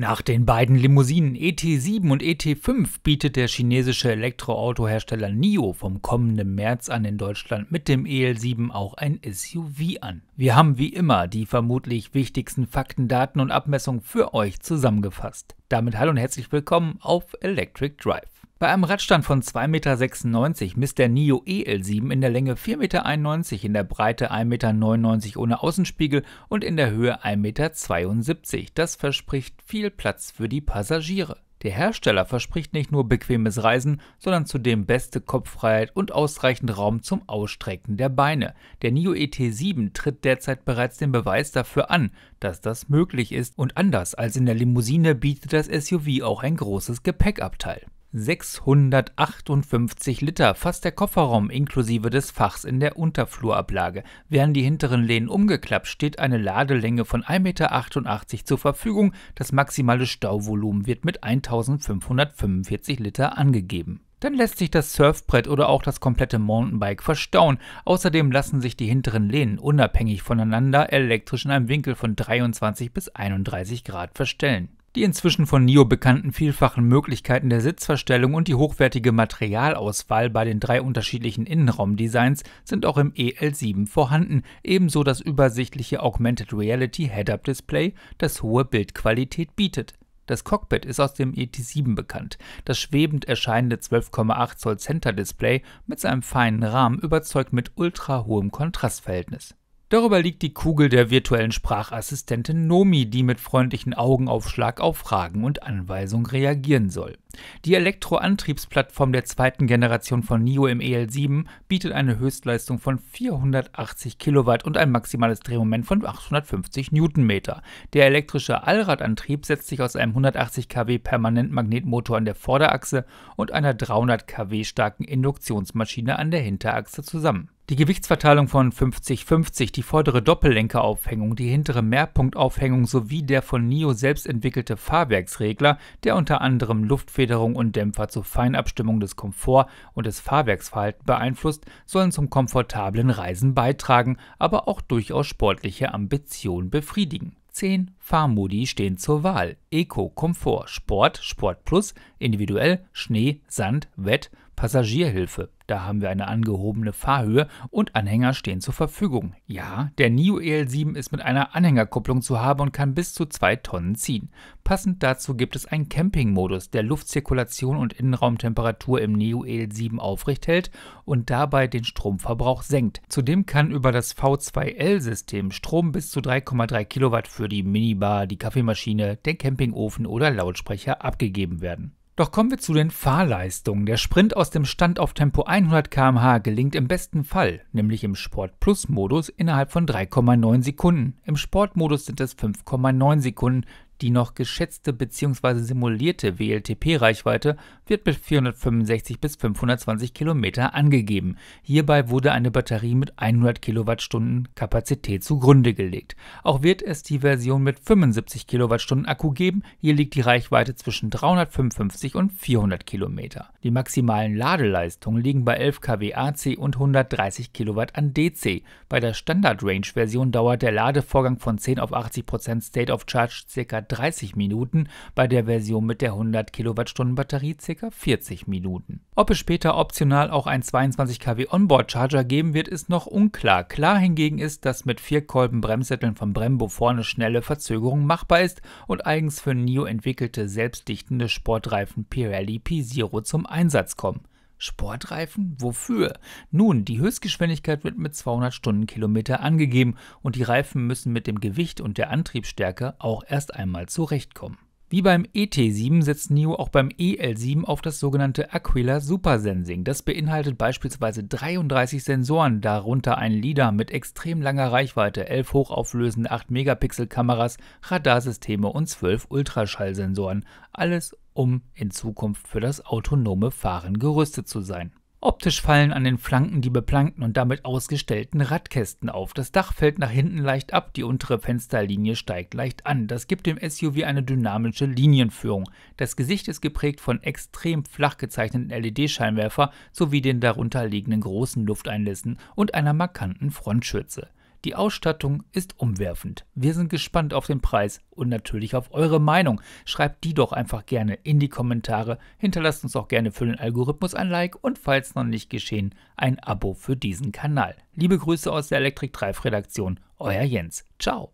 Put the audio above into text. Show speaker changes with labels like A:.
A: Nach den beiden Limousinen ET7 und ET5 bietet der chinesische Elektroautohersteller NIO vom kommenden März an in Deutschland mit dem EL7 auch ein SUV an. Wir haben wie immer die vermutlich wichtigsten Fakten, Daten und Abmessungen für euch zusammengefasst. Damit hallo und herzlich willkommen auf Electric Drive. Bei einem Radstand von 2,96 Meter misst der NIO EL7 in der Länge 4,91 Meter, in der Breite 1,99 Meter ohne Außenspiegel und in der Höhe 1,72 Meter. Das verspricht viel Platz für die Passagiere. Der Hersteller verspricht nicht nur bequemes Reisen, sondern zudem beste Kopffreiheit und ausreichend Raum zum Ausstrecken der Beine. Der NIO ET7 tritt derzeit bereits den Beweis dafür an, dass das möglich ist und anders als in der Limousine bietet das SUV auch ein großes Gepäckabteil. 658 Liter, fast der Kofferraum inklusive des Fachs in der Unterflurablage. Während die hinteren Lehnen umgeklappt, steht eine Ladelänge von 1,88 Meter zur Verfügung. Das maximale Stauvolumen wird mit 1545 Liter angegeben dann lässt sich das Surfbrett oder auch das komplette Mountainbike verstauen. Außerdem lassen sich die hinteren Lehnen unabhängig voneinander elektrisch in einem Winkel von 23 bis 31 Grad verstellen. Die inzwischen von NIO bekannten vielfachen Möglichkeiten der Sitzverstellung und die hochwertige Materialauswahl bei den drei unterschiedlichen Innenraumdesigns sind auch im EL7 vorhanden, ebenso das übersichtliche Augmented Reality Head-Up Display, das hohe Bildqualität bietet. Das Cockpit ist aus dem ET7 bekannt. Das schwebend erscheinende 12,8 Zoll Center Display mit seinem feinen Rahmen überzeugt mit ultra hohem Kontrastverhältnis. Darüber liegt die Kugel der virtuellen Sprachassistentin Nomi, die mit freundlichen Augenaufschlag auf Fragen und Anweisungen reagieren soll. Die Elektroantriebsplattform der zweiten Generation von NIO im EL7 bietet eine Höchstleistung von 480 Kilowatt und ein maximales Drehmoment von 850 Newtonmeter. Der elektrische Allradantrieb setzt sich aus einem 180 kW Permanentmagnetmotor an der Vorderachse und einer 300 kW starken Induktionsmaschine an der Hinterachse zusammen. Die Gewichtsverteilung von 50-50, die vordere Doppellenkeraufhängung, die hintere Mehrpunktaufhängung sowie der von NIO selbst entwickelte Fahrwerksregler, der unter anderem Luftfederung und Dämpfer zur Feinabstimmung des Komfort- und des Fahrwerksverhaltens beeinflusst, sollen zum komfortablen Reisen beitragen, aber auch durchaus sportliche Ambitionen befriedigen. 10 Fahrmodi stehen zur Wahl. Eco, Komfort, Sport, Sport Plus, Individuell, Schnee, Sand, Wett, Passagierhilfe. Da haben wir eine angehobene Fahrhöhe und Anhänger stehen zur Verfügung. Ja, der NIO EL7 ist mit einer Anhängerkupplung zu haben und kann bis zu 2 Tonnen ziehen. Passend dazu gibt es einen Campingmodus, der Luftzirkulation und Innenraumtemperatur im NIO EL7 aufrecht hält und dabei den Stromverbrauch senkt. Zudem kann über das V2L-System Strom bis zu 3,3 Kilowatt für die Minibar, die Kaffeemaschine, den Campingofen oder Lautsprecher abgegeben werden. Doch kommen wir zu den Fahrleistungen. Der Sprint aus dem Stand auf Tempo 100 km/h gelingt im besten Fall, nämlich im Sport Plus Modus innerhalb von 3,9 Sekunden. Im Sportmodus sind es 5,9 Sekunden, die noch geschätzte bzw. simulierte WLTP-Reichweite wird mit 465 bis 520 Kilometer angegeben. Hierbei wurde eine Batterie mit 100 Kilowattstunden Kapazität zugrunde gelegt. Auch wird es die Version mit 75 Kilowattstunden Akku geben. Hier liegt die Reichweite zwischen 355 und 400 Kilometer. Die maximalen Ladeleistungen liegen bei 11 kW AC und 130 Kilowatt an DC. Bei der Standard-Range-Version dauert der Ladevorgang von 10 auf 80 Prozent State of Charge ca 30 Minuten, bei der Version mit der 100 Kilowattstunden Batterie ca. 40 Minuten. Ob es später optional auch ein 22 kW Onboard Charger geben wird, ist noch unklar. Klar hingegen ist, dass mit vier Kolben Bremssätteln von Brembo vorne schnelle Verzögerung machbar ist und eigens für NIO entwickelte selbstdichtende Sportreifen Pirelli P0 zum Einsatz kommen. Sportreifen? Wofür? Nun, die Höchstgeschwindigkeit wird mit 200 Stundenkilometer angegeben und die Reifen müssen mit dem Gewicht und der Antriebsstärke auch erst einmal zurechtkommen. Wie beim ET7 setzt NIO auch beim EL7 auf das sogenannte Aquila Supersensing. Das beinhaltet beispielsweise 33 Sensoren, darunter ein LIDAR mit extrem langer Reichweite, 11 hochauflösende 8-Megapixel-Kameras, Radarsysteme und 12 Ultraschallsensoren. Alles um in Zukunft für das autonome Fahren gerüstet zu sein. Optisch fallen an den Flanken die beplankten und damit ausgestellten Radkästen auf. Das Dach fällt nach hinten leicht ab, die untere Fensterlinie steigt leicht an. Das gibt dem SUV eine dynamische Linienführung. Das Gesicht ist geprägt von extrem flach gezeichneten LED-Scheinwerfer sowie den darunter liegenden großen Lufteinlässen und einer markanten Frontschürze. Die Ausstattung ist umwerfend. Wir sind gespannt auf den Preis und natürlich auf eure Meinung. Schreibt die doch einfach gerne in die Kommentare. Hinterlasst uns auch gerne für den Algorithmus ein Like und falls noch nicht geschehen, ein Abo für diesen Kanal. Liebe Grüße aus der Electric Drive Redaktion. Euer Jens. Ciao.